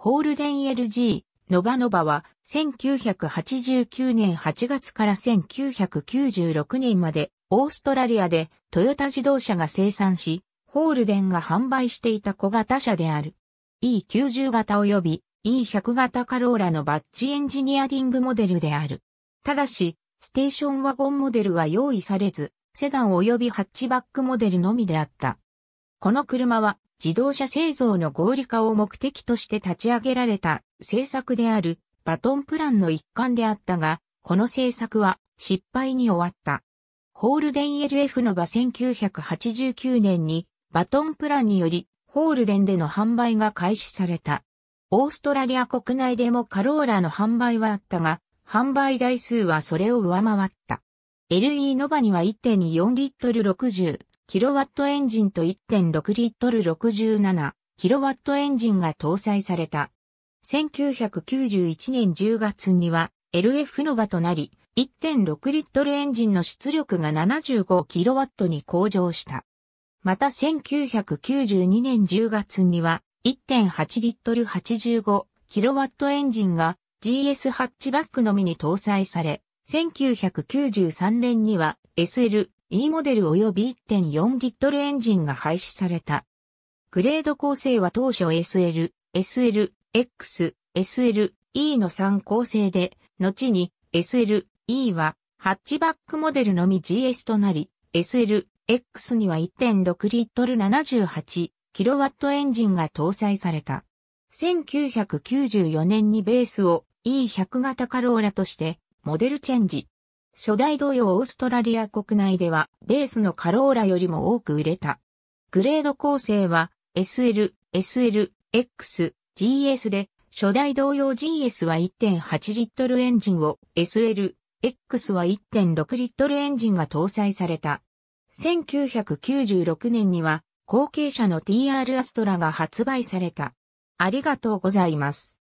ホールデン LG、ノバノバは1989年8月から1996年までオーストラリアでトヨタ自動車が生産し、ホールデンが販売していた小型車である。E90 型及び E100 型カローラのバッジエンジニアリングモデルである。ただし、ステーションワゴンモデルは用意されず、セダン及びハッチバックモデルのみであった。この車は自動車製造の合理化を目的として立ち上げられた政策であるバトンプランの一環であったが、この政策は失敗に終わった。ホールデン LF の場1989年にバトンプランによりホールデンでの販売が開始された。オーストラリア国内でもカローラの販売はあったが、販売台数はそれを上回った。LE ノバには1.4リットル60、キロワットエンジンと1.6リットル67キロワットエンジンが搭載された。1991年10月には LF ノバとなり、1.6リットルエンジンの出力が75キロワットに向上した。また1992年10月には1.8リットル85キロワットエンジンが GS ハッチバックのみに搭載され、1993年には SL E モデル及び1 4トルエンジンが廃止された。グレード構成は当初 SL、SL、X、SL、E の3構成で、後に SL、E はハッチバックモデルのみ GS となり、SL、X には1.6リットル78キロワットエンジンが搭載された。1994年にベースを E100 型カローラとしてモデルチェンジ。初代同様オーストラリア国内ではベースのカローラよりも多く売れた。グレード構成は SL、SL、X、GS で、初代同様 GS は1.8リットルエンジンを SL、X は1.6リットルエンジンが搭載された。1996年には後継者の TR アストラが発売された。ありがとうございます。